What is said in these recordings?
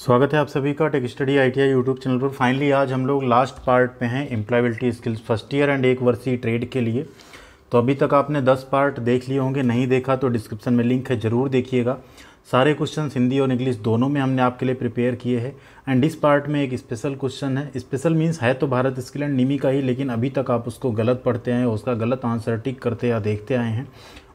स्वागत है आप सभी का Tech Study ITI YouTube channel पर फाइनली आज हम लोग लास्ट पार्ट पे हैं employability skills first year and एक वर्षीय ट्रेड के लिए तो अभी तक आपने 10 पार्ट देख लिए होंगे नहीं देखा तो डिस्क्रिप्शन में लिंक है ज़रूर देखिएगा सारे क्वेश्चन हिंदी और इंग्लिश दोनों में हमने आपके लिए प्रिपेयर किए हैं एंड इस पार्ट में एक स्पेशल क्वेश्चन है स्पेशल मीन्स है तो भारत स्किल एंड निमी का ही लेकिन अभी तक आप उसको गलत पढ़ते हैं उसका गलत आंसर टिक करते या देखते आए हैं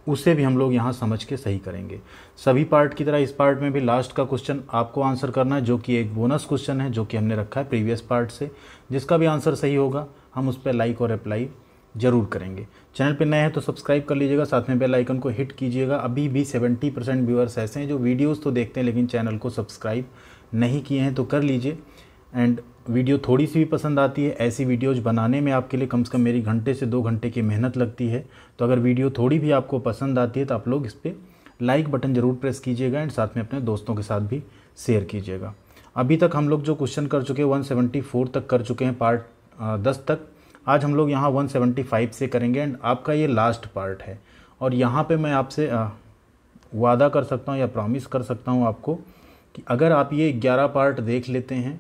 उसे भी हम लोग यहाँ समझ के सही करेंगे सभी पार्ट की तरह इस पार्ट में भी लास्ट का क्वेश्चन आपको आंसर करना है जो कि एक बोनस क्वेश्चन है जो कि हमने रखा है प्रीवियस पार्ट से जिसका भी आंसर सही होगा हम उस पर लाइक और अप्लाई ज़रूर करेंगे चैनल पर नए हैं तो सब्सक्राइब कर लीजिएगा साथ में बेल आइकन को हिट कीजिएगा अभी भी 70 परसेंट व्यूअर्स ऐसे हैं जो वीडियोज़ तो देखते हैं लेकिन चैनल को सब्सक्राइब नहीं किए हैं तो कर लीजिए एंड वीडियो थोड़ी सी भी पसंद आती है ऐसी वीडियोज बनाने में आपके लिए कम से कम मेरी घंटे से दो घंटे की मेहनत लगती है तो अगर वीडियो थोड़ी भी आपको पसंद आती है तो आप लोग इस पर लाइक बटन ज़रूर प्रेस कीजिएगा एंड साथ में अपने दोस्तों के साथ भी शेयर कीजिएगा अभी तक हम लोग जो क्वेश्चन कर चुके हैं वन तक कर चुके हैं पार्ट दस तक आज हम लोग यहाँ 175 से करेंगे एंड आपका ये लास्ट पार्ट है और यहाँ पे मैं आपसे वादा कर सकता हूँ या प्रॉमिस कर सकता हूँ आपको कि अगर आप ये ग्यारह पार्ट देख लेते हैं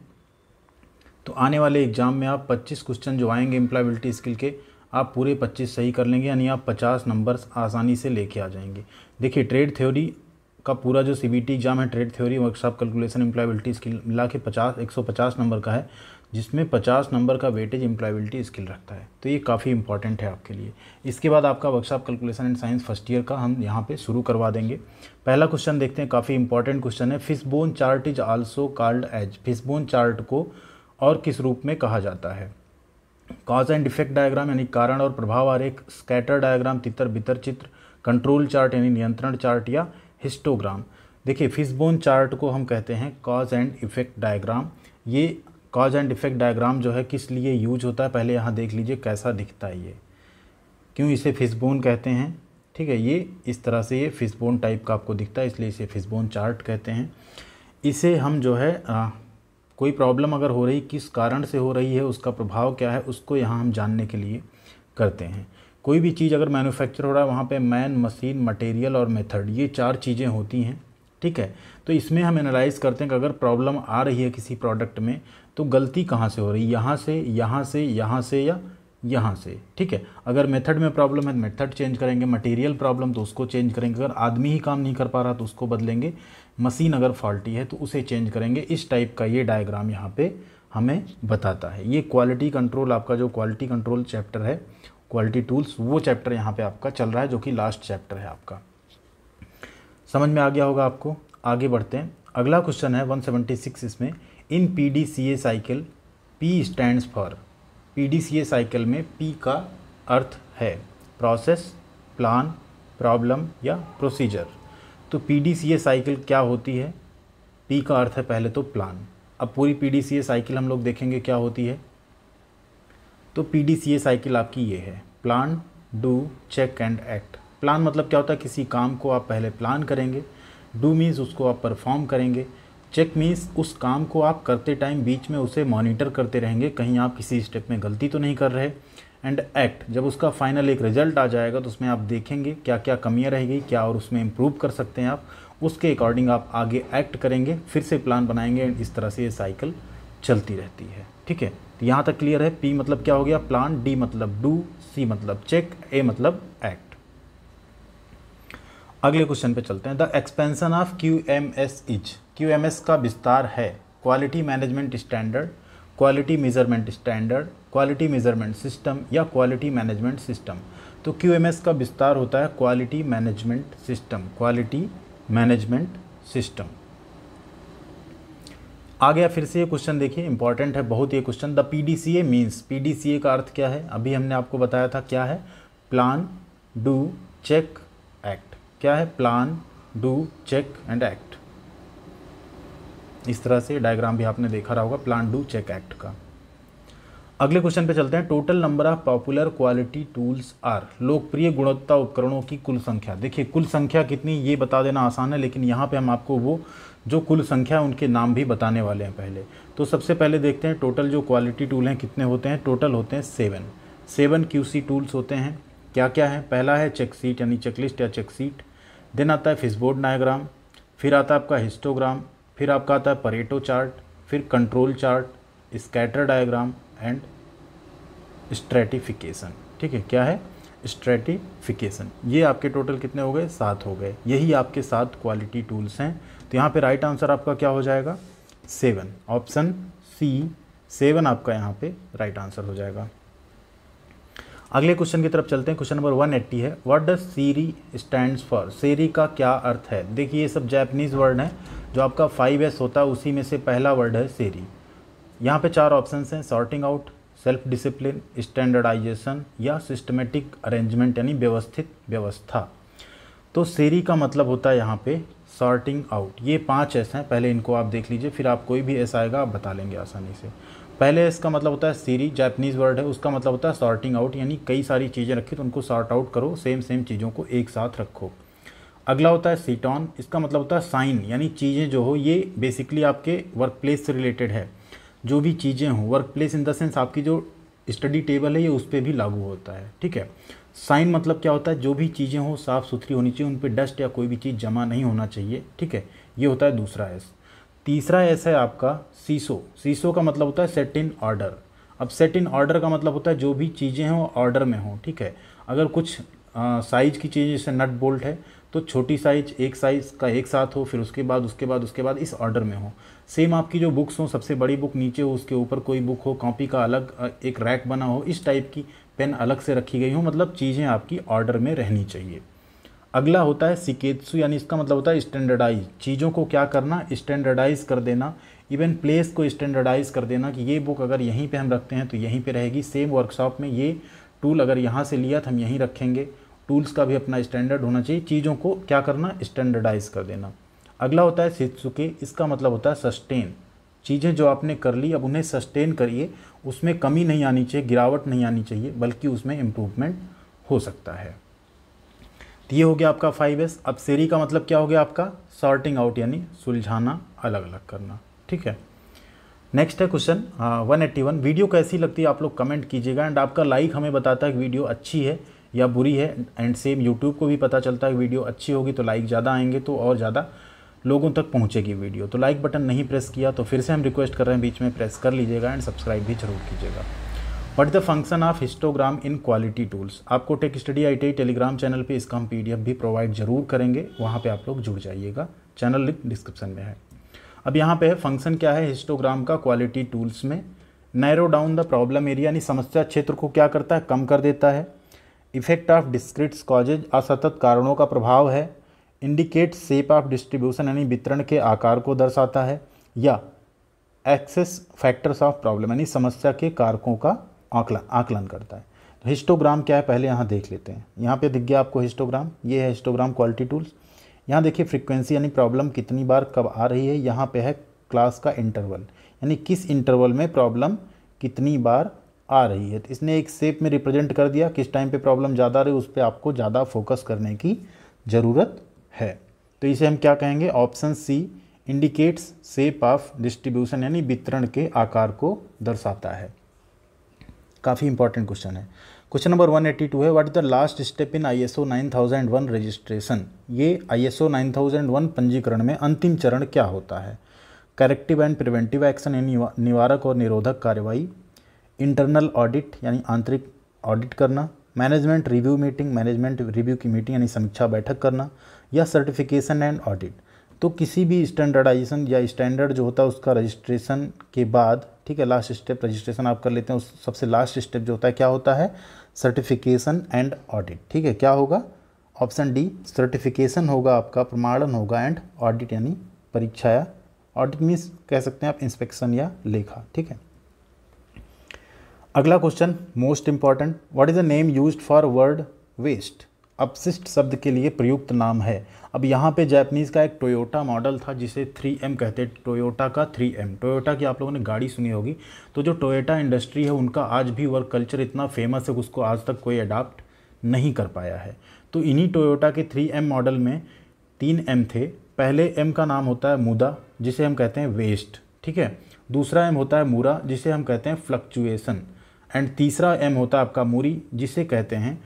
तो आने वाले एग्ज़ाम में आप 25 क्वेश्चन जो आएंगे एम्प्लॉयबिलिटी स्किल के आप पूरे 25 सही कर लेंगे यानी आप 50 नंबर्स आसानी से लेके आ जाएंगे देखिए ट्रेड थ्योरी का पूरा जो सी एग्ज़ाम है trade theory workshop calculation employability skill मिला के पचास एक नंबर का है जिसमें पचास नंबर का वेटेज एम्प्लॉयबिलिटी स्किल रखता है तो ये काफ़ी इंपॉर्टेंट है आपके लिए इसके बाद आपका workshop calculation and science first year का हम यहाँ पे शुरू करवा देंगे पहला क्वेश्चन देखते हैं काफ़ी इंपॉर्टेंट क्वेश्चन है bone chart is also called as bone chart को और किस रूप में कहा जाता है कॉज एंड इफेक्ट डायग्राम यानी कारण और प्रभाव आरेख स्कैटर डायग्राम तितर बितर चित्र कंट्रोल चार्ट यानी नियंत्रण चार्ट या हिस्टोग्राम देखिए फिशबोन चार्ट को हम कहते हैं कॉज एंड इफेक्ट डायग्राम ये कॉज एंड इफेक्ट डायग्राम जो है किस लिए यूज होता है पहले यहाँ देख लीजिए कैसा दिखता है ये क्यों इसे फिशबोन कहते हैं ठीक है ये इस तरह से ये फिशबोन टाइप का आपको दिखता है इसलिए इसे फिशबोन चार्ट कहते हैं इसे हम जो है आ, कोई प्रॉब्लम अगर हो रही किस कारण से हो रही है उसका प्रभाव क्या है उसको यहाँ हम जानने के लिए करते हैं कोई भी चीज़ अगर मैन्युफैक्चर हो रहा है वहाँ पे मैन मशीन मटेरियल और मेथड ये चार चीज़ें होती हैं ठीक है तो इसमें हम एनालाइज़ करते हैं कि अगर प्रॉब्लम आ रही है किसी प्रोडक्ट में तो गलती कहाँ से हो रही है यहाँ से यहाँ से यहाँ से या यहाँ से ठीक है अगर मेथड में प्रॉब्लम है तो मेथड चेंज करेंगे मटेरियल प्रॉब्लम तो उसको चेंज करेंगे अगर आदमी ही काम नहीं कर पा रहा तो उसको बदलेंगे मशीन अगर फॉल्टी है तो उसे चेंज करेंगे इस टाइप का ये डायग्राम यहाँ पे हमें बताता है ये क्वालिटी कंट्रोल आपका जो क्वालिटी कंट्रोल चैप्टर है क्वालिटी टूल्स वो चैप्टर यहाँ पर आपका चल रहा है जो कि लास्ट चैप्टर है आपका समझ में आ गया होगा आपको आगे बढ़ते हैं अगला क्वेश्चन है वन इसमें in P D C A cycle P stands for PDCA cycle में पी का अर्थ है प्रोसेस प्लान प्रॉब्लम या प्रोसीजर तो पीडीसीए साइकिल क्या होती है पी का अर्थ है पहले तो प्लान अब पूरी पीडीसीए साइकिल हम लोग देखेंगे क्या होती है तो पीडीसीए साइकिल आपकी ये है plan do check and act plan मतलब क्या होता है किसी काम को आप पहले प्लान करेंगे डू मीन्स उसको आप परफॉर्म करेंगे चेक मीन्स उस काम को आप करते टाइम बीच में उसे मॉनिटर करते रहेंगे कहीं आप किसी स्टेप में गलती तो नहीं कर रहे एंड एक्ट जब उसका फाइनल एक रिजल्ट आ जाएगा तो उसमें आप देखेंगे क्या क्या कमियाँ रह गई क्या और उसमें इम्प्रूव कर सकते हैं आप उसके अकॉर्डिंग आप आगे एक्ट करेंगे फिर से प्लान बनाएंगे एंड इस तरह से ये साइकिल चलती रहती है ठीक है तो यहाँ तक क्लियर है पी मतलब क्या हो गया प्लान डी मतलब डू सी मतलब चेक ए मतलब एक्ट अगले क्वेश्चन पे चलते हैं the expansion of Q M S is Q का विस्तार है quality management standard quality measurement standard quality measurement system या क्वालिटी मैनेजमेंट सिस्टम तो क्यू का विस्तार होता है quality management system quality management system आ गया फिर से ये क्वेश्चन देखिए इंपॉर्टेंट है बहुत ये question the P D C A means P D C A का अर्थ क्या है अभी हमने आपको बताया था क्या है प्लान डू चेक एक्ट क्या है plan do check and act इस तरह से डायग्राम भी आपने देखा रहा होगा प्लान डू चेक एक्ट का अगले क्वेश्चन पे चलते हैं total number of popular quality tools are लोकप्रिय गुणवत्ता उपकरणों की कुल संख्या देखिए कुल संख्या कितनी ये बता देना आसान है लेकिन यहाँ पे हम आपको वो जो कुल संख्या उनके नाम भी बताने वाले हैं पहले तो सबसे पहले देखते हैं टोटल जो क्वालिटी टूल हैं कितने होते हैं टोटल होते हैं सेवन सेवन क्यू टूल्स होते हैं क्या क्या है पहला है चेक सीट यानी चेकलिस्ट या चेक सीट देन आता है फिसबोर्ड डायग्राम फिर आता है आपका हिस्टोग्राम फिर आपका आता है परेटो चार्ट फिर control chart scatter diagram and stratification ठीक है क्या है स्ट्रेटिफिकेशन ये आपके टोटल कितने हो गए सात हो गए यही आपके सात क्वालिटी टूल्स हैं तो यहाँ पे राइट आंसर आपका क्या हो जाएगा सेवन ऑप्शन सी सेवन आपका यहाँ पे राइट आंसर हो जाएगा अगले क्वेश्चन की तरफ चलते हैं क्वेश्चन नंबर वन एट्टी है what does seiri stands for seiri का क्या अर्थ है देखिए ये सब जैपनीज वर्ड है जो आपका फाइव एस होता है उसी में से पहला वर्ड है सेरी यहाँ पे चार ऑप्शन हैं sorting out self discipline standardization या सिस्टमेटिक अरेंजमेंट यानी व्यवस्थित व्यवस्था तो सेरी का मतलब होता है यहाँ पे सॉर्टिंग आउट ये पांच एस हैं पहले इनको आप देख लीजिए फिर आप कोई भी एस आएगा आप बता लेंगे आसानी से पहले का मतलब होता है सीरी जापनीज़ वर्ड है उसका मतलब होता है सॉर्टिंग आउट यानी कई सारी चीज़ें रखी तो उनको सॉर्ट आउट करो सेम सेम चीज़ों को एक साथ रखो अगला होता है सीटॉन इसका मतलब होता है साइन यानी चीज़ें जो हो ये बेसिकली आपके वर्क प्लेस से रिलेटेड है जो भी चीज़ें हों work place in the sense आपकी जो स्टडी टेबल है ये उस पर भी लागू होता है ठीक है साइन मतलब क्या होता है जो भी चीज़ें हों साफ़ सुथरी होनी चाहिए उन पर डस्ट या कोई भी चीज़ जमा नहीं होना चाहिए ठीक है ये होता है दूसरा एस तीसरा एस है आपका सीसो सीसो का मतलब होता है सेट इन ऑर्डर अब सेट इन ऑर्डर का मतलब होता है जो भी चीज़ें हों ऑर्डर में हों ठीक है अगर कुछ साइज़ की चीज़ें जैसे नट बोल्ट है तो छोटी साइज एक साइज़ का एक साथ हो फिर उसके बाद उसके बाद उसके बाद इस ऑर्डर में हो सेम आपकी जो बुक्स हों सबसे बड़ी बुक नीचे हो उसके ऊपर कोई बुक हो कॉपी का अलग एक रैक बना हो इस टाइप की पेन अलग से रखी गई हो मतलब चीज़ें आपकी ऑर्डर में रहनी चाहिए अगला होता है सिकेत्सु यानी इसका मतलब होता है स्टैंडर्डाइज चीज़ों को क्या करना स्टैंडर्डाइज कर देना इवन प्लेस को स्टैंडर्डाइज कर देना कि ये बुक अगर यहीं पे हम रखते हैं तो यहीं पे रहेगी सेम वर्कशॉप में ये टूल अगर यहाँ से लिया तो हम यहीं रखेंगे टूल्स का भी अपना स्टैंडर्ड होना चाहिए चीज़ों को क्या करना स्टैंडर्डाइज कर देना अगला होता है सित्सुके इसका मतलब होता है सस्टेन चीज़ें जो आपने कर ली अब उन्हें सस्टेन करिए उसमें कमी नहीं आनी चाहिए गिरावट नहीं आनी चाहिए बल्कि उसमें इम्प्रूवमेंट हो सकता है तो ये हो गया आपका फाइव एस अब सेरी का मतलब क्या हो गया आपका सॉर्टिंग आउट यानी सुलझाना अलग अलग करना ठीक है नेक्स्ट है question one eighty one video कैसी लगती है आप लोग कमेंट कीजिएगा एंड आपका लाइक हमें बताता है कि वीडियो अच्छी है या बुरी है एंड सेम यूट्यूब को भी पता चलता है वीडियो अच्छी होगी तो लाइक ज़्यादा आएंगे तो और ज़्यादा लोगों तक पहुँचेगी वीडियो तो लाइक बटन नहीं प्रेस किया तो फिर से हम रिक्वेस्ट कर रहे हैं बीच में प्रेस कर लीजिएगा एंड सब्सक्राइब भी जरूर कीजिएगा what the function of histogram in quality tools आपको Tech Study I T Telegram channel पर इसका हम पी डी एफ भी प्रोवाइड जरूर करेंगे वहाँ पे आप लोग जुड़ जाइएगा चैनल लिंक डिस्क्रिप्शन में है अब यहाँ पे है फंक्शन क्या है हिस्टोग्राम का क्वालिटी टूल्स में narrow down the problem area यानी समस्या क्षेत्र को क्या करता है कम कर देता है इफेक्ट ऑफ डिस्क्रिट कॉजेज असतत कारणों का प्रभाव है इंडिकेट सेप ऑफ डिस्ट्रीब्यूशन यानी वितरण के आकार को दर्शाता है या एक्सेस फैक्टर्स ऑफ प्रॉब्लम यानी समस्या के कारकों का आकलन आकलन करता है तो हिस्टोग्राम क्या है पहले यहाँ देख लेते हैं यहाँ पे दिख गया आपको हिस्टोग्राम ये है हिस्टोग्राम क्वालिटी टूल्स यहाँ देखिए फ्रिक्वेंसी यानी प्रॉब्लम कितनी बार कब आ रही है यहाँ पे है क्लास का इंटरवल यानी किस इंटरवल में प्रॉब्लम कितनी बार आ रही है तो इसने एक सेप में रिप्रेजेंट कर दिया किस टाइम पे प्रॉब्लम ज़्यादा रही उस पर आपको ज़्यादा फोकस करने की ज़रूरत है तो इसे हम क्या कहेंगे option C indicates shape of distribution यानी वितरण के आकार को दर्शाता है काफ़ी इंपॉर्टेंट क्वेश्चन है क्वेश्चन नंबर 182 है what is the last step in thousand one registration ये थाउजेंड वन पंजीकरण में अंतिम चरण क्या होता है करेक्टिव एंड प्रिवेंटिव एक्शन यानी निवारक और निरोधक कार्रवाई इंटरनल ऑडिट यानी आंतरिक ऑडिट करना management review meeting management review की मीटिंग यानी समीक्षा बैठक करना या सर्टिफिकेशन एंड ऑडिट तो किसी भी स्टैंडर्डाइजेशन या स्टैंडर्ड जो होता है उसका रजिस्ट्रेशन के बाद ठीक है लास्ट स्टेप रजिस्ट्रेशन आप कर लेते हैं उस सबसे लास्ट स्टेप जो होता है क्या होता है सर्टिफिकेशन एंड ऑडिट ठीक है क्या होगा ऑप्शन डी सर्टिफिकेशन होगा आपका प्रमाणन होगा एंड ऑडिट यानी परीक्षा या ऑडिट मीन्स कह सकते हैं आप इंस्पेक्शन या लेखा ठीक है अगला question most important what is the name used for word waste अपशिष्ट शब्द के लिए प्रयुक्त नाम है अब यहाँ पे जैपनीज़ का एक टोयोटा मॉडल था जिसे 3M कहते हैं टोयोटा का 3M टोयोटा की आप लोगों ने गाड़ी सुनी होगी तो जो टोयोटा इंडस्ट्री है उनका आज भी वर्क कल्चर इतना फेमस है उसको आज तक कोई अडाप्ट नहीं कर पाया है तो इन्हीं टोयोटा के 3M मॉडल में तीन एम थे पहले एम का नाम होता है मुदा जिसे हम कहते हैं वेस्ट ठीक है दूसरा एम होता है मूरा जिसे हम कहते हैं फ्लक्चुएसन एंड तीसरा एम होता है आपका मूरी जिसे कहते हैं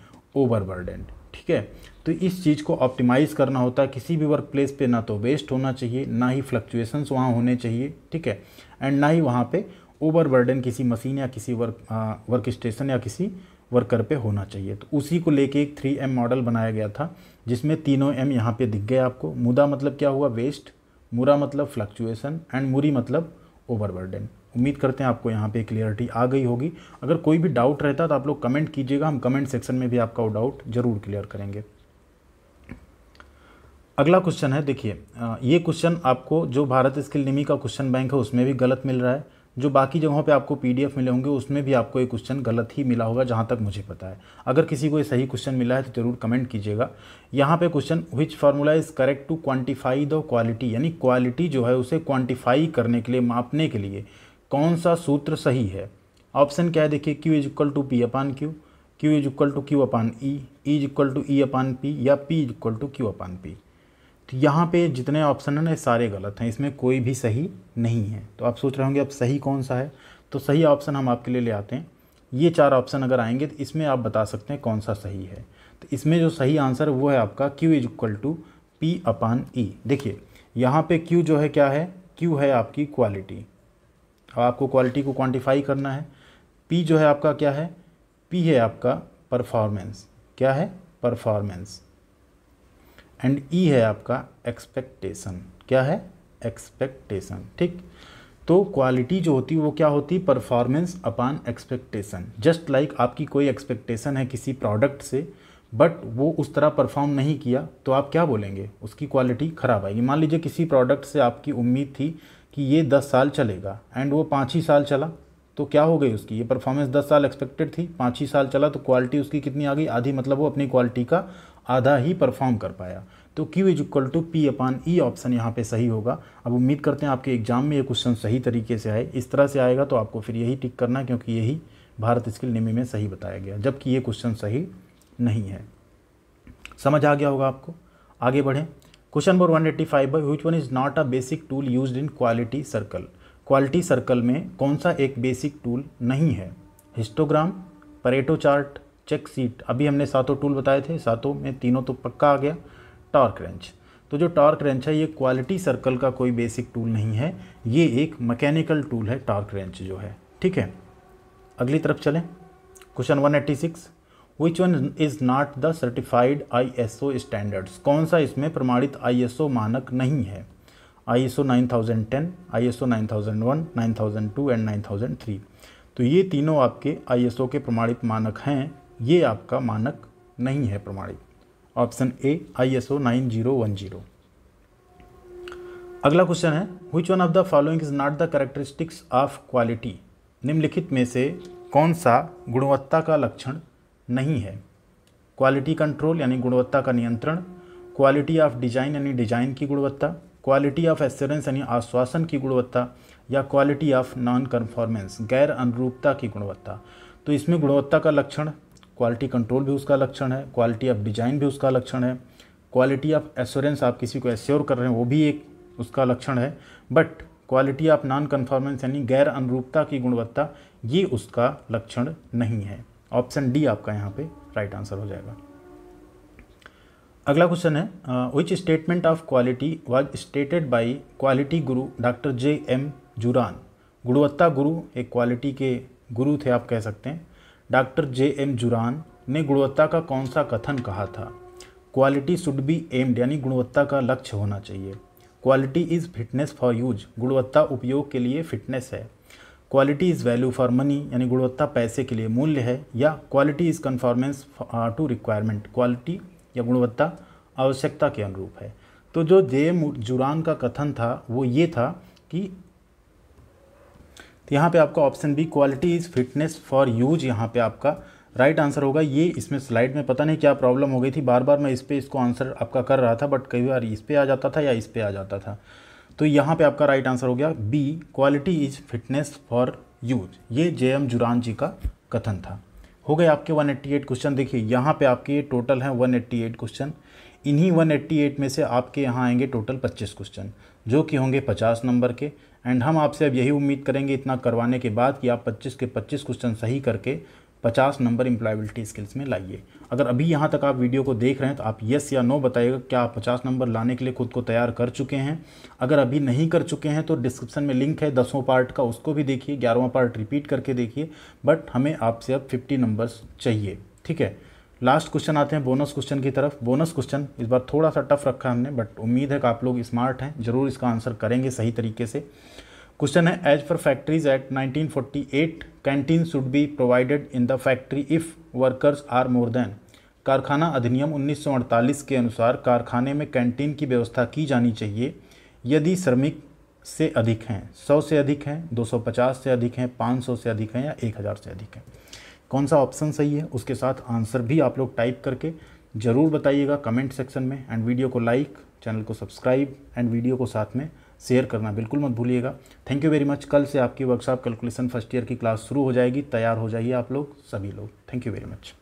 ओवरबर्डन ठीक है तो इस चीज़ को ऑप्टिमाइज़ करना होता है किसी भी वर्क प्लेस पर ना तो वेस्ट होना चाहिए ना ही फ्लक्चुएसन्स वहाँ होने चाहिए ठीक है एंड ना ही वहाँ पर ओवरबर्डन किसी मशीन या किसी वर्क वर्क स्टेशन या किसी वर्कर पे होना चाहिए तो उसी को लेके एक थ्री एम मॉडल बनाया गया था जिसमें तीनों एम यहाँ पे दिख गए आपको मुदा मतलब क्या हुआ वेस्ट मुरा मतलब फ्लक्चुएसन एंड मुरी मतलब ओवरबर्डन उम्मीद करते हैं आपको यहाँ पे क्लियरिटी आ गई होगी अगर कोई भी डाउट रहता तो आप लोग कमेंट कीजिएगा हम कमेंट सेक्शन में भी आपका वो डाउट ज़रूर क्लियर करेंगे अगला क्वेश्चन है देखिए ये क्वेश्चन आपको जो भारत स्किल निमी का क्वेश्चन बैंक है उसमें भी गलत मिल रहा है जो बाकी जगहों पे आपको पीडीएफ मिले होंगे उसमें भी आपको ये क्वेश्चन गलत ही मिला होगा जहाँ तक मुझे पता है अगर किसी को ये सही क्वेश्चन मिला है तो ज़रूर कमेंट कीजिएगा यहाँ पे question which formula is correct to quantify the quality यानी क्वालिटी जो है उसे क्वांटिफाई करने के लिए मापने के लिए कौन सा सूत्र सही है ऑप्शन क्या है देखिए Q is equal to P upon Q Q is equal to Q upon E E is equal to E upon P या P is equal to Q upon P तो यहाँ पे जितने ऑप्शन हैं ना सारे गलत हैं इसमें कोई भी सही नहीं है तो आप सोच रहे होंगे अब सही कौन सा है तो सही ऑप्शन हम आपके लिए ले आते हैं ये चार ऑप्शन अगर आएंगे तो इसमें आप बता सकते हैं कौन सा सही है तो इसमें जो सही आंसर वो है आपका Q is equal to P upon E देखिए यहाँ पे क्यू जो है क्या है क्यू है आपकी क्वालिटी अब आपको क्वालिटी को क्वांटिफाई करना है पी जो है आपका क्या है पी है आपका परफॉर्मेंस क्या है परफॉर्मेंस एंड ई है आपका एक्सपेक्टेशन क्या है एक्सपेक्टेशन ठीक तो क्वालिटी जो होती है वो क्या होती है performance upon expectation just like आपकी कोई एक्सपेक्टेशन है किसी प्रोडक्ट से बट वो उस तरह परफॉर्म नहीं किया तो आप क्या बोलेंगे उसकी क्वालिटी ख़राब आएगी मान लीजिए किसी प्रोडक्ट से आपकी उम्मीद थी कि ये दस साल चलेगा एंड वो पाँच ही साल चला तो क्या हो गई उसकी ये परफॉर्मेंस दस साल एक्सपेक्टेड थी पाँच ही साल चला तो क्वालिटी उसकी कितनी आ गई आधी मतलब वो अपनी क्वालिटी का आधा ही परफॉर्म कर पाया तो Q is equal to P upon E option यहाँ पे सही होगा अब उम्मीद करते हैं आपके एग्जाम में ये क्वेश्चन सही तरीके से आए इस तरह से आएगा तो आपको फिर यही टिक करना क्योंकि यही भारत स्किल निमी में सही बताया गया जबकि ये क्वेश्चन सही नहीं है समझ आ गया होगा आपको आगे बढ़ें question number 185 by which one is not a basic tool use in quality circle quality circle में कौन सा एक बेसिक टूल नहीं है histogram Pareto chart check sheet अभी हमने सातों टूल बताए थे सातों में तीनों तो पक्का आ गया टॉर्क रेंच तो जो टॉर्क रेंच है ये क्वालिटी सर्कल का कोई बेसिक टूल नहीं है ये एक मैकेनिकल टूल है टॉर्क रेंच जो है ठीक है अगली तरफ चलें question 186 which one is not the certified I S O standards कौन सा इसमें प्रमाणित आई एस ओ मानक नहीं है I S O nine thousand ten I S O nine thousand one nine thousand two and nine thousand three तो ये तीनों आपके आई एस ओ के प्रमाणित मानक हैं ये आपका मानक नहीं है प्रमाणित option A I S O nine zero one zero अगला क्वेश्चन है which one of the following is not the characteristics of quality निम्नलिखित में से कौन सा गुणवत्ता का लक्षण नहीं है क्वालिटी कंट्रोल यानी गुणवत्ता का नियंत्रण क्वालिटी ऑफ डिजाइन यानी डिजाइन की गुणवत्ता क्वालिटी ऑफ एश्योरेंस यानी आश्वासन की गुणवत्ता या क्वालिटी ऑफ नॉन कन्फॉर्मेंस गैर अनुरूपता की गुणवत्ता तो इसमें गुणवत्ता का लक्षण क्वालिटी कंट्रोल भी उसका लक्षण है क्वालिटी ऑफ डिजाइन भी उसका लक्षण है क्वालिटी ऑफ एश्योरेंस आप किसी को एश्योर कर रहे हैं वो भी एक उसका लक्षण है but quality of non conformance यानी गैर अनुरूपता की गुणवत्ता ये उसका लक्षण नहीं है ऑप्शन डी आपका यहाँ पे राइट आंसर हो जाएगा अगला क्वेश्चन है which statement of quality was stated by quality guru doctor J M Juran गुणवत्ता गुरु एक क्वालिटी के गुरु थे आप कह सकते हैं डॉक्टर जे एम जुरान ने गुणवत्ता का कौन सा कथन कहा था क्वालिटी शुड बी एम्ड यानी गुणवत्ता का लक्ष्य होना चाहिए quality is fitness for use गुणवत्ता उपयोग के लिए फिटनेस है quality is value for money यानी गुणवत्ता पैसे के लिए मूल्य है या quality is conformance to requirement quality या गुणवत्ता आवश्यकता के अनुरूप है तो जो जे जुरान का कथन था वो ये था कि यहाँ पे आपका option B quality is fitness for use यहाँ पे आपका राइट right आंसर होगा ये इसमें स्लाइड में पता नहीं क्या प्रॉब्लम हो गई थी बार बार मैं इस पर इसको आंसर आपका कर रहा था बट कई बार इस पर आ जाता था या इस पर आ जाता था तो यहाँ पे आपका राइट आंसर हो गया B quality is fitness for use ये जे एम जुरान जी का कथन था हो गए आपके 188 क्वेश्चन देखिए यहाँ पे आपके टोटल हैं 188 क्वेश्चन इन्हीं 188 में से आपके यहाँ आएंगे टोटल 25 क्वेश्चन जो कि होंगे 50 नंबर के एंड हम आपसे अब यही उम्मीद करेंगे इतना करवाने के बाद कि आप 25 के 25 क्वेश्चन सही करके पचास नंबर एम्प्लॉयबिलिटी स्किल्स में लाइए अगर अभी यहाँ तक आप वीडियो को देख रहे हैं तो आप येस या नो बताइएगा क्या आप पचास नंबर लाने के लिए खुद को तैयार कर चुके हैं अगर अभी नहीं कर चुके हैं तो डिस्क्रिप्शन में लिंक है दसवों पार्ट का उसको भी देखिए ग्यारहवा पार्ट रिपीट करके देखिए बट हमें आपसे अब फिफ्टी नंबर्स चाहिए ठीक है लास्ट क्वेश्चन आते हैं बोनस क्वेश्चन की तरफ बोनस क्वेश्चन इस बार थोड़ा सा टफ रखा हमने बट उम्मीद है कि आप लोग स्मार्ट हैं ज़रूर इसका आंसर करेंगे सही तरीके से क्वेश्चन है as per Factories Act 1948 canteen should be provided in the factory if workers are more than कारखाना अधिनियम 1948 के अनुसार कारखाने में कैंटीन की व्यवस्था की जानी चाहिए यदि श्रमिक से अधिक हैं 100 से अधिक हैं 250 से अधिक हैं 500 से अधिक हैं या 1000 से अधिक हैं कौन सा ऑप्शन सही है उसके साथ आंसर भी आप लोग टाइप करके ज़रूर बताइएगा कमेंट सेक्शन में एंड वीडियो को लाइक चैनल को सब्सक्राइब एंड वीडियो को साथ में शेयर करना बिल्कुल मत भूलिएगा थैंक यू वेरी मच कल से आपकी वर्कशॉप कैलकुलेशन फर्स्ट ईयर की क्लास शुरू हो जाएगी तैयार हो जाइए आप लोग सभी लोग थैंक यू वेरी मच